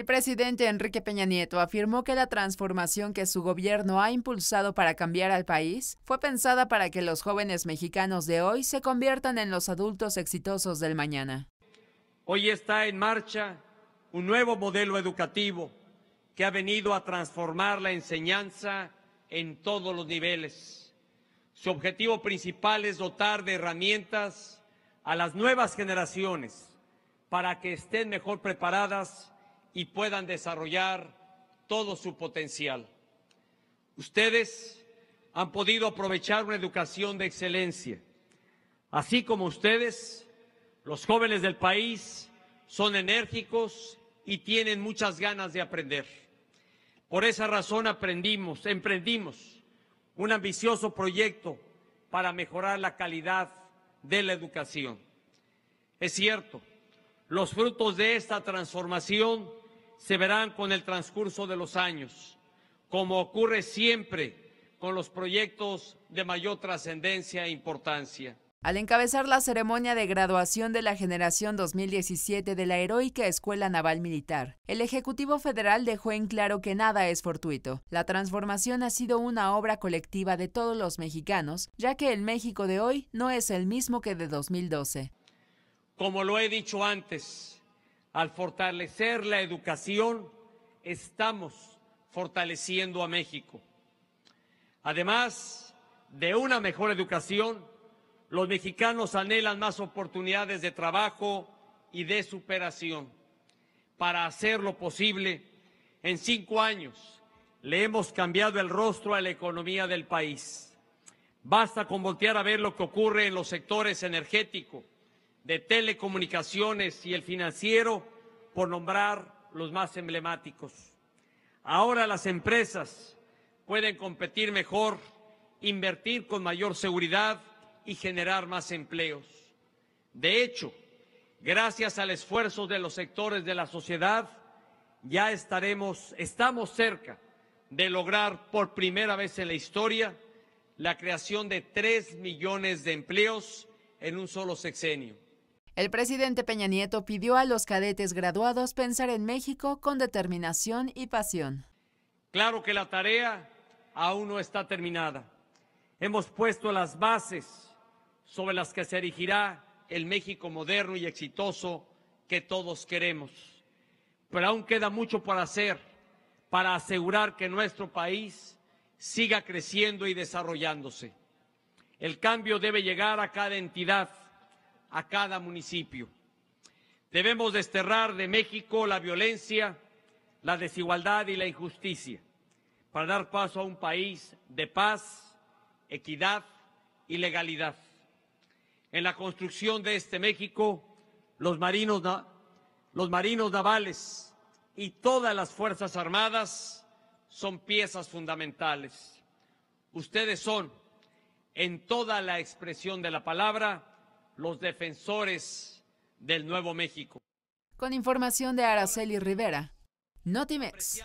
El presidente Enrique Peña Nieto afirmó que la transformación que su gobierno ha impulsado para cambiar al país fue pensada para que los jóvenes mexicanos de hoy se conviertan en los adultos exitosos del mañana. Hoy está en marcha un nuevo modelo educativo que ha venido a transformar la enseñanza en todos los niveles. Su objetivo principal es dotar de herramientas a las nuevas generaciones para que estén mejor preparadas y puedan desarrollar todo su potencial. Ustedes han podido aprovechar una educación de excelencia. Así como ustedes, los jóvenes del país son enérgicos y tienen muchas ganas de aprender. Por esa razón aprendimos, emprendimos un ambicioso proyecto para mejorar la calidad de la educación. Es cierto, los frutos de esta transformación se verán con el transcurso de los años, como ocurre siempre con los proyectos de mayor trascendencia e importancia. Al encabezar la ceremonia de graduación de la generación 2017 de la heroica Escuela Naval Militar, el Ejecutivo Federal dejó en claro que nada es fortuito. La transformación ha sido una obra colectiva de todos los mexicanos, ya que el México de hoy no es el mismo que de 2012. Como lo he dicho antes, al fortalecer la educación, estamos fortaleciendo a México. Además de una mejor educación, los mexicanos anhelan más oportunidades de trabajo y de superación. Para hacerlo posible, en cinco años le hemos cambiado el rostro a la economía del país. Basta con voltear a ver lo que ocurre en los sectores energético, de telecomunicaciones y el financiero, por nombrar los más emblemáticos. Ahora las empresas pueden competir mejor, invertir con mayor seguridad y generar más empleos. De hecho, gracias al esfuerzo de los sectores de la sociedad, ya estaremos, estamos cerca de lograr por primera vez en la historia la creación de tres millones de empleos en un solo sexenio. El presidente Peña Nieto pidió a los cadetes graduados pensar en México con determinación y pasión. Claro que la tarea aún no está terminada. Hemos puesto las bases sobre las que se erigirá el México moderno y exitoso que todos queremos. Pero aún queda mucho por hacer para asegurar que nuestro país siga creciendo y desarrollándose. El cambio debe llegar a cada entidad a cada municipio. Debemos desterrar de México la violencia, la desigualdad y la injusticia para dar paso a un país de paz, equidad y legalidad. En la construcción de este México, los marinos, los marinos navales y todas las Fuerzas Armadas son piezas fundamentales. Ustedes son, en toda la expresión de la palabra, los defensores del Nuevo México. Con información de Araceli Rivera, Notimex.